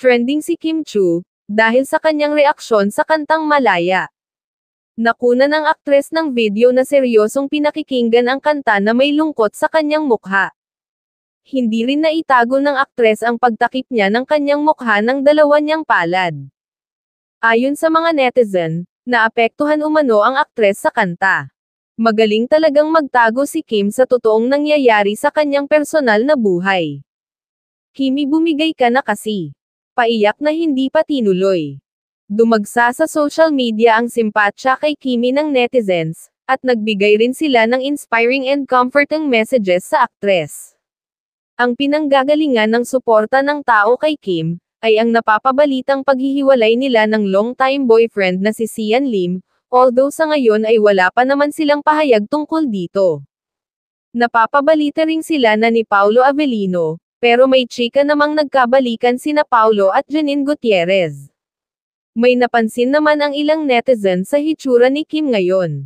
Trending si Kim Chu, dahil sa kanyang reaksyon sa kantang Malaya. Nakuna ng aktres ng video na seryosong pinakikinggan ang kanta na may lungkot sa kanyang mukha. Hindi rin naitago ng aktres ang pagtakip niya ng kanyang mukha ng dalawa niyang palad. Ayon sa mga netizen, naapektuhan umano ang aktres sa kanta. Magaling talagang magtago si Kim sa totoong nangyayari sa kanyang personal na buhay. Kimi bumigay ka na kasi. Paiyak na hindi pa tinuloy. Dumagsa sa social media ang simpatsya kay Kimi ng netizens, at nagbigay rin sila ng inspiring and comforting messages sa aktres. Ang pinanggagalingan ng suporta ng tao kay Kim, ay ang napapabalitang paghihiwalay nila ng long-time boyfriend na si Sian Lim, although sa ngayon ay wala pa naman silang pahayag tungkol dito. Napapabalita rin sila na ni Paolo Avellino, pero may chika namang nagkabalikan sina Paulo at Janine Gutierrez. May napansin naman ang ilang netizen sa hitsura ni Kim ngayon.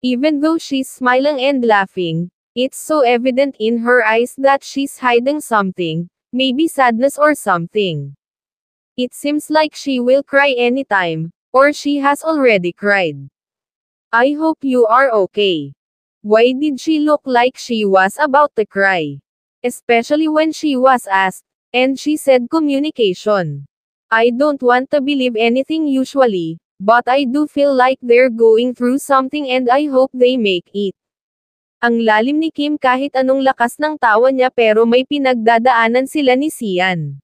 Even though she's smiling and laughing, it's so evident in her eyes that she's hiding something, maybe sadness or something. It seems like she will cry anytime, or she has already cried. I hope you are okay. Why did she look like she was about to cry? especially when she was asked, and she said communication. I don't want to believe anything usually, but I do feel like they're going through something and I hope they make it. Ang lalim ni Kim kahit anong lakas ng tawa niya pero may pinagdadaanan sila ni Sian.